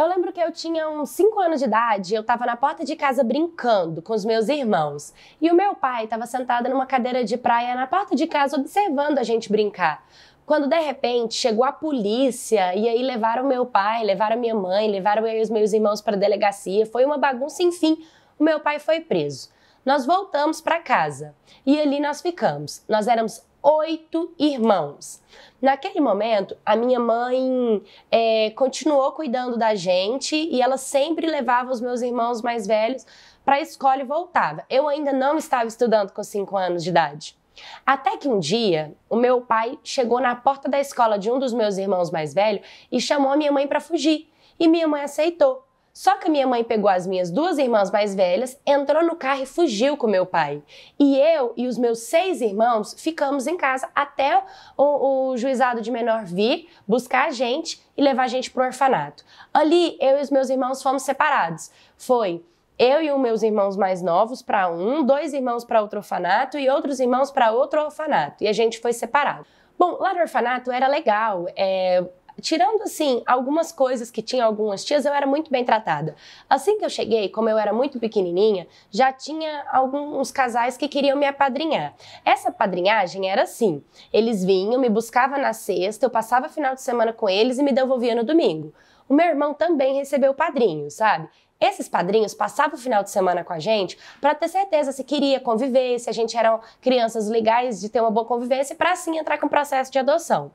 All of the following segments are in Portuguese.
Eu lembro que eu tinha uns 5 anos de idade, eu estava na porta de casa brincando com os meus irmãos. E o meu pai estava sentado numa cadeira de praia na porta de casa observando a gente brincar. Quando de repente chegou a polícia e aí levaram meu pai, levaram minha mãe, levaram os meus irmãos para a delegacia, foi uma bagunça, enfim, o meu pai foi preso. Nós voltamos para casa e ali nós ficamos. Nós éramos oito irmãos. Naquele momento, a minha mãe é, continuou cuidando da gente e ela sempre levava os meus irmãos mais velhos para a escola e voltava. Eu ainda não estava estudando com cinco anos de idade. Até que um dia, o meu pai chegou na porta da escola de um dos meus irmãos mais velhos e chamou a minha mãe para fugir. E minha mãe aceitou. Só que minha mãe pegou as minhas duas irmãs mais velhas, entrou no carro e fugiu com meu pai. E eu e os meus seis irmãos ficamos em casa até o, o juizado de menor vir buscar a gente e levar a gente para o orfanato. Ali, eu e os meus irmãos fomos separados. Foi eu e os meus irmãos mais novos para um, dois irmãos para outro orfanato e outros irmãos para outro orfanato. E a gente foi separado. Bom, lá no orfanato era legal. É, tirando assim algumas coisas que tinha algumas tias, eu era muito bem tratada. Assim que eu cheguei, como eu era muito pequenininha, já tinha alguns casais que queriam me apadrinhar. Essa padrinhagem era assim: eles vinham, me buscavam na sexta, eu passava final de semana com eles e me devolvia no domingo. O meu irmão também recebeu padrinho, sabe? Esses padrinhos passavam o final de semana com a gente para ter certeza se queria conviver, se a gente eram crianças legais de ter uma boa convivência, para assim entrar com o processo de adoção.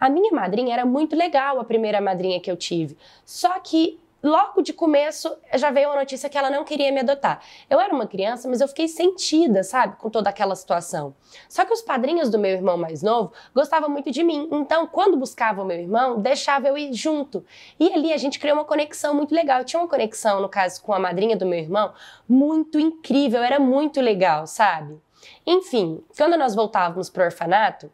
A minha madrinha era muito legal, a primeira madrinha que eu tive. Só que logo de começo já veio a notícia que ela não queria me adotar. Eu era uma criança, mas eu fiquei sentida, sabe, com toda aquela situação. Só que os padrinhos do meu irmão mais novo gostavam muito de mim, então quando buscavam meu irmão, deixava eu ir junto. E ali a gente criou uma conexão muito legal. Eu tinha uma conexão, no caso, com a madrinha do meu irmão, muito incrível, era muito legal, sabe? Enfim, quando nós voltávamos para o orfanato,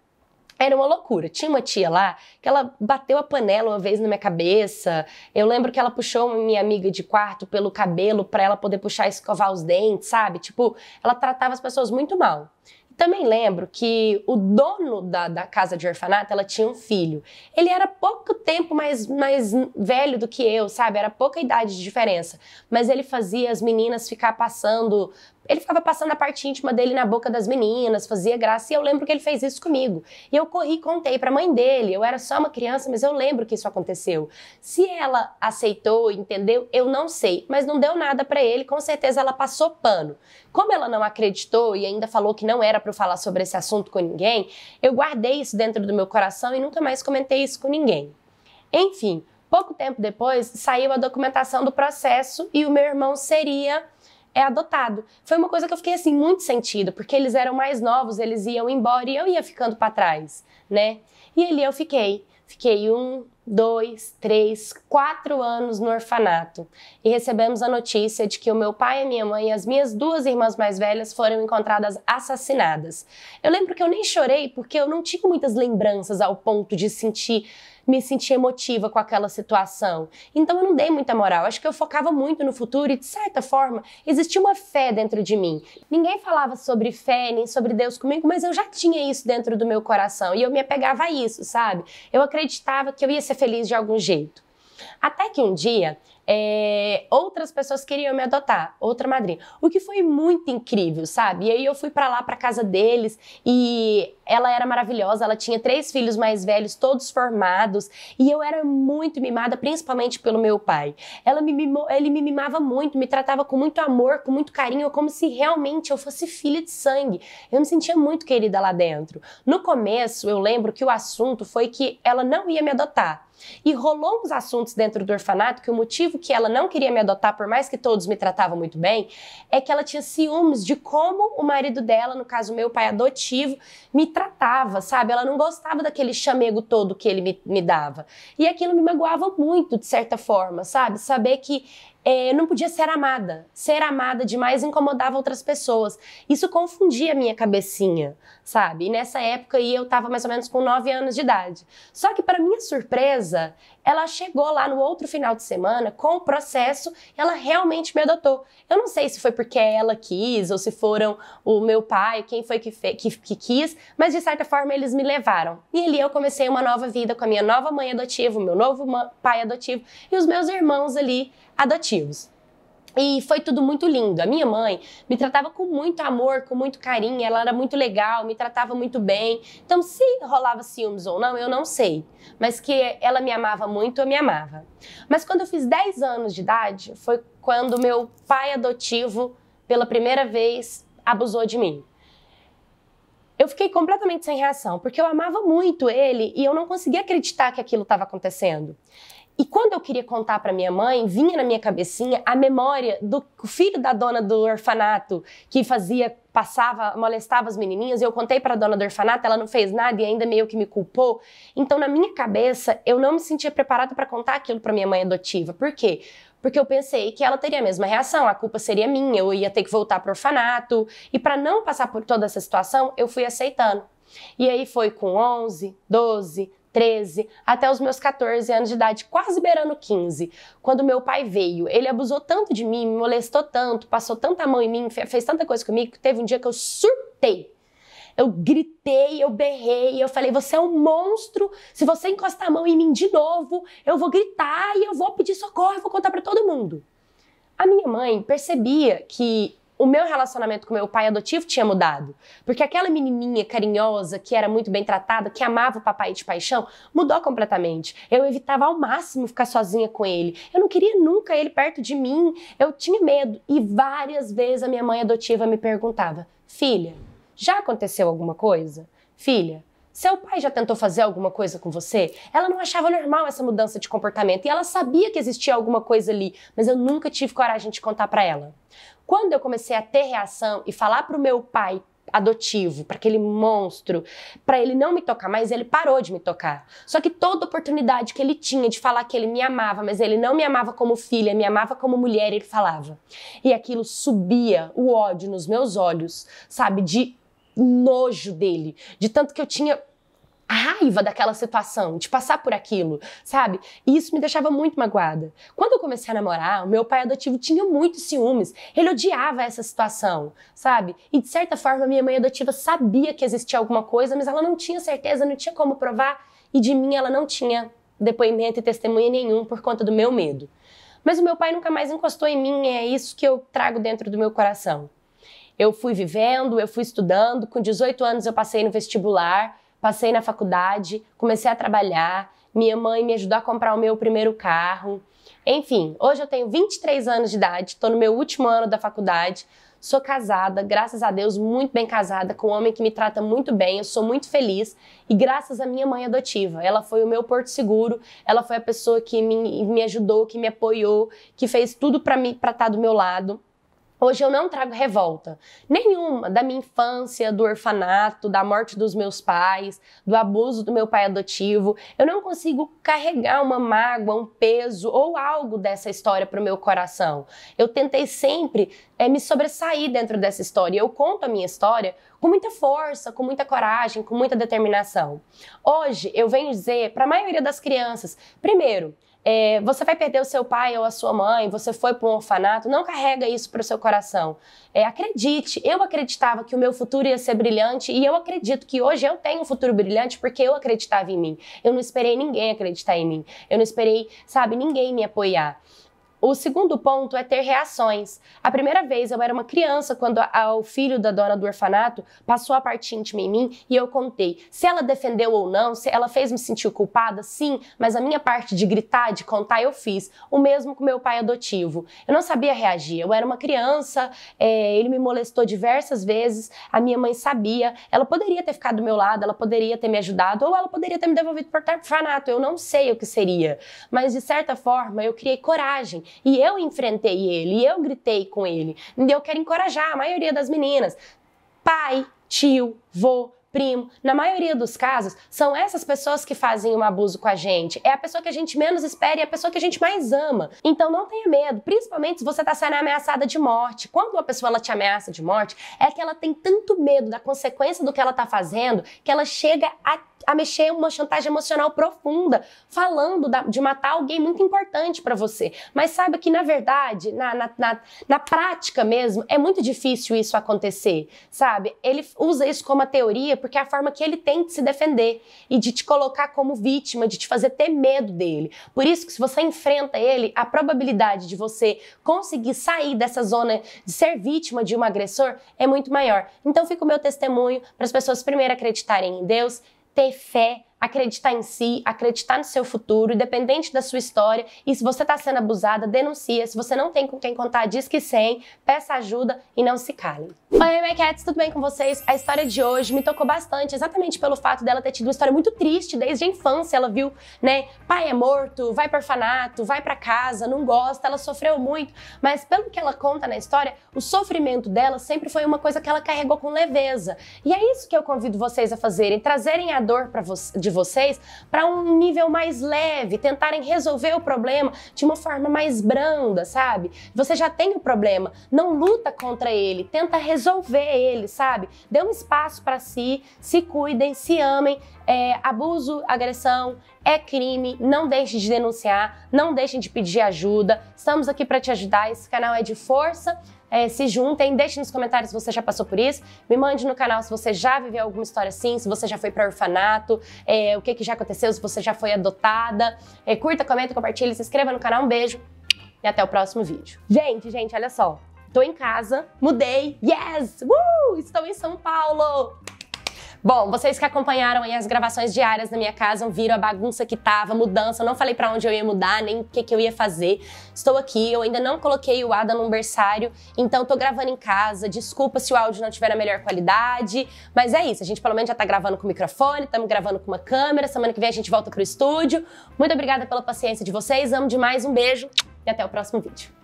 era uma loucura. Tinha uma tia lá que ela bateu a panela uma vez na minha cabeça. Eu lembro que ela puxou minha amiga de quarto pelo cabelo para ela poder puxar e escovar os dentes, sabe? Tipo, ela tratava as pessoas muito mal. Também lembro que o dono da, da casa de orfanato, ela tinha um filho. Ele era pouco tempo mais, mais velho do que eu, sabe? Era pouca idade de diferença. Mas ele fazia as meninas ficar passando ele ficava passando a parte íntima dele na boca das meninas, fazia graça, e eu lembro que ele fez isso comigo. E eu corri e contei para a mãe dele. Eu era só uma criança, mas eu lembro que isso aconteceu. Se ela aceitou, entendeu, eu não sei, mas não deu nada para ele, com certeza ela passou pano. Como ela não acreditou e ainda falou que não era para falar sobre esse assunto com ninguém, eu guardei isso dentro do meu coração e nunca mais comentei isso com ninguém. Enfim, pouco tempo depois saiu a documentação do processo e o meu irmão seria é adotado. Foi uma coisa que eu fiquei assim muito sentido, porque eles eram mais novos, eles iam embora e eu ia ficando para trás, né? E ali eu fiquei. Fiquei um, dois, três, quatro anos no orfanato e recebemos a notícia de que o meu pai, a minha mãe e as minhas duas irmãs mais velhas foram encontradas assassinadas. Eu lembro que eu nem chorei porque eu não tinha muitas lembranças ao ponto de sentir me sentia emotiva com aquela situação. Então eu não dei muita moral. Acho que eu focava muito no futuro e, de certa forma, existia uma fé dentro de mim. Ninguém falava sobre fé nem sobre Deus comigo, mas eu já tinha isso dentro do meu coração e eu me apegava a isso, sabe? Eu acreditava que eu ia ser feliz de algum jeito. Até que um dia é, outras pessoas queriam me adotar, outra madrinha. O que foi muito incrível, sabe? E aí eu fui para lá, para casa deles, e ela era maravilhosa, ela tinha três filhos mais velhos, todos formados, e eu era muito mimada, principalmente pelo meu pai. Ela me mimou, ele me mimava muito, me tratava com muito amor, com muito carinho, como se realmente eu fosse filha de sangue. Eu me sentia muito querida lá dentro. No começo, eu lembro que o assunto foi que ela não ia me adotar. E rolou uns assuntos dentro do orfanato que o motivo motivo que ela não queria me adotar, por mais que todos me tratavam muito bem, é que ela tinha ciúmes de como o marido dela, no caso meu pai adotivo, me tratava, sabe? Ela não gostava daquele chamego todo que ele me, me dava. E aquilo me magoava muito, de certa forma, sabe? Saber que é, não podia ser amada. Ser amada demais incomodava outras pessoas. Isso confundia a minha cabecinha, sabe? E nessa época aí eu estava mais ou menos com 9 anos de idade. Só que, para minha surpresa, ela chegou lá no outro final de semana com o processo ela realmente me adotou. Eu não sei se foi porque ela quis ou se foram o meu pai, quem foi que, que, que quis, mas de certa forma eles me levaram. E ali eu comecei uma nova vida com a minha nova mãe adotiva, o meu novo pai adotivo e os meus irmãos ali adotivos. E foi tudo muito lindo. A minha mãe me tratava com muito amor, com muito carinho, ela era muito legal, me tratava muito bem. Então, se rolava ciúmes ou não, eu não sei. Mas que ela me amava muito, eu me amava. Mas quando eu fiz 10 anos de idade, foi quando meu pai adotivo, pela primeira vez, abusou de mim. Eu fiquei completamente sem reação, porque eu amava muito ele e eu não conseguia acreditar que aquilo estava acontecendo. E quando eu queria contar para minha mãe, vinha na minha cabecinha a memória do filho da dona do orfanato que fazia, passava, molestava as menininhas. Eu contei para a dona do orfanato, ela não fez nada e ainda meio que me culpou. Então, na minha cabeça, eu não me sentia preparada para contar aquilo para minha mãe adotiva. Por quê? Porque eu pensei que ela teria a mesma reação, a culpa seria minha, eu ia ter que voltar pro orfanato. E para não passar por toda essa situação, eu fui aceitando. E aí foi com 11, 12, 13 até os meus 14 anos de idade, quase beirando 15, quando meu pai veio. Ele abusou tanto de mim, me molestou tanto, passou tanta mão em mim, fez tanta coisa comigo, que teve um dia que eu surtei. Eu gritei, eu berrei, eu falei: você é um monstro. Se você encostar a mão em mim de novo, eu vou gritar e eu vou pedir socorro, eu vou contar para todo mundo. A minha mãe percebia que o meu relacionamento com meu pai adotivo tinha mudado. Porque aquela menininha carinhosa, que era muito bem tratada, que amava o papai de paixão, mudou completamente. Eu evitava ao máximo ficar sozinha com ele. Eu não queria nunca ele perto de mim. Eu tinha medo. E várias vezes a minha mãe adotiva me perguntava: Filha, já aconteceu alguma coisa? Filha, seu pai já tentou fazer alguma coisa com você? Ela não achava normal essa mudança de comportamento e ela sabia que existia alguma coisa ali, mas eu nunca tive coragem de contar para ela. Quando eu comecei a ter reação e falar pro meu pai adotivo, para aquele monstro, para ele não me tocar mais, ele parou de me tocar. Só que toda oportunidade que ele tinha de falar que ele me amava, mas ele não me amava como filha, me amava como mulher, ele falava. E aquilo subia o ódio nos meus olhos, sabe, de nojo dele, de tanto que eu tinha a raiva daquela situação, de passar por aquilo, sabe? E isso me deixava muito magoada. Quando eu comecei a namorar, o meu pai adotivo tinha muitos ciúmes. Ele odiava essa situação, sabe? E de certa forma, minha mãe adotiva sabia que existia alguma coisa, mas ela não tinha certeza, não tinha como provar, e de mim ela não tinha depoimento e testemunha nenhum por conta do meu medo. Mas o meu pai nunca mais encostou em mim, é isso que eu trago dentro do meu coração eu fui vivendo, eu fui estudando. Com 18 anos eu passei no vestibular, passei na faculdade, comecei a trabalhar. Minha mãe me ajudou a comprar o meu primeiro carro. Enfim, hoje eu tenho 23 anos de idade, estou no meu último ano da faculdade. Sou casada, graças a Deus, muito bem casada, com um homem que me trata muito bem, eu sou muito feliz. E graças à minha mãe adotiva, ela foi o meu porto seguro, ela foi a pessoa que me, me ajudou, que me apoiou, que fez tudo para estar tá do meu lado. Hoje eu não trago revolta nenhuma da minha infância, do orfanato, da morte dos meus pais, do abuso do meu pai adotivo. Eu não consigo carregar uma mágoa, um peso ou algo dessa história para o meu coração. Eu tentei sempre é, me sobressair dentro dessa história. Eu conto a minha história com muita força, com muita coragem, com muita determinação. Hoje eu venho dizer para a maioria das crianças: primeiro, é, você vai perder o seu pai ou a sua mãe, você foi para um orfanato, não carrega isso para o seu coração. É, acredite, eu acreditava que o meu futuro ia ser brilhante e eu acredito que hoje eu tenho um futuro brilhante porque eu acreditava em mim. Eu não esperei ninguém acreditar em mim, eu não esperei, sabe, ninguém me apoiar. O segundo ponto é ter reações. A primeira vez eu era uma criança quando o filho da dona do orfanato passou a parte íntima em mim e eu contei se ela defendeu ou não, se ela fez me sentir culpada, sim, mas a minha parte de gritar, de contar, eu fiz. O mesmo com meu pai adotivo. Eu não sabia reagir, eu era uma criança, é, ele me molestou diversas vezes, a minha mãe sabia, ela poderia ter ficado do meu lado, ela poderia ter me ajudado ou ela poderia ter me devolvido para o orfanato, eu não sei o que seria. Mas de certa forma eu criei coragem e eu enfrentei ele, eu gritei com ele. eu quero encorajar a maioria das meninas. Pai, tio, vô, primo, na maioria dos casos, são essas pessoas que fazem um abuso com a gente. É a pessoa que a gente menos espera e é a pessoa que a gente mais ama. Então não tenha medo, principalmente se você está sendo ameaçada de morte. Quando uma pessoa ela te ameaça de morte, é que ela tem tanto medo da consequência do que ela está fazendo que ela chega a a mexer uma chantagem emocional profunda, falando da, de matar alguém muito importante para você. Mas saiba que, na verdade, na, na, na, na, prática mesmo, é muito difícil isso acontecer, sabe? Ele usa isso como a teoria porque é a forma que ele tem de se defender e de te colocar como vítima, de te fazer ter medo dele. Por isso que, se você enfrenta ele, a probabilidade de você conseguir sair dessa zona de ser vítima de um agressor é muito maior. Então, fica o meu testemunho para as pessoas primeiro acreditarem em Deus ter fé acreditar em si, acreditar no seu futuro, independente da sua história. E se você está sendo abusada, denuncia. Se você não tem com quem contar, diz que sem, peça ajuda e não se calem. Oi, Cats, tudo bem com vocês? A história de hoje me tocou bastante, exatamente pelo fato dela ter tido uma história muito triste desde a infância. Ela viu, né, pai é morto, vai para orfanato, vai para casa, não gosta, ela sofreu muito. Mas pelo que ela conta na história, o sofrimento dela sempre foi uma coisa que ela carregou com leveza. E é isso que eu convido vocês a fazerem, trazerem a dor para vo de vocês para um nível mais leve, tentarem resolver o problema de uma forma mais branda, sabe? Você já tem o problema, não luta contra ele, tenta resolver ele, sabe? Dê um espaço para si, se cuidem, se amem. É, abuso, agressão é crime, não deixem de denunciar, não deixem de pedir ajuda. Estamos aqui para te ajudar. Esse canal é de força é, se juntem. Deixe nos comentários se você já passou por isso. Me mande no canal se você já viveu alguma história assim, se você já foi para orfanato, é, o que, que já aconteceu, se você já foi adotada. É, curta, comenta, compartilha, se inscreva no canal. Um beijo e até o próximo vídeo. Gente, gente, olha só. Tô em casa, mudei. Yes! Uh! Estou em São Paulo! Bom, vocês que acompanharam aí as gravações diárias na minha casa viram a bagunça que tava, mudança, não falei para onde eu ia mudar, nem o que, que eu ia fazer. Estou aqui, eu ainda não coloquei o Ada no berçário, então tô gravando em casa. Desculpa se o áudio não tiver na melhor qualidade, mas é isso, a gente pelo menos já tá gravando com microfone, estamos gravando com uma câmera, semana que vem a gente volta pro estúdio. Muito obrigada pela paciência de vocês, amo demais, um beijo e até o próximo vídeo.